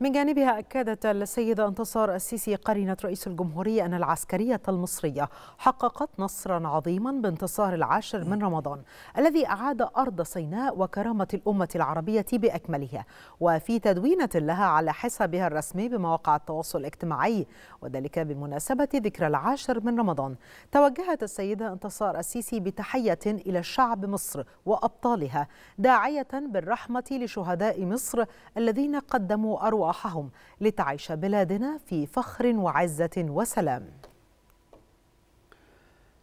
من جانبها أكدت السيدة انتصار السيسي قرنت رئيس الجمهورية أن العسكرية المصرية حققت نصرا عظيما بانتصار العاشر من رمضان الذي أعاد أرض سيناء وكرامة الأمة العربية بأكملها وفي تدوينة لها على حسابها الرسمي بمواقع التواصل الاجتماعي وذلك بمناسبة ذكرى العاشر من رمضان توجهت السيدة انتصار السيسي بتحية إلى شعب مصر وأبطالها داعية بالرحمة لشهداء مصر الذين قدموا أروع أرواحهم لتعيش بلادنا في فخر وعزة وسلام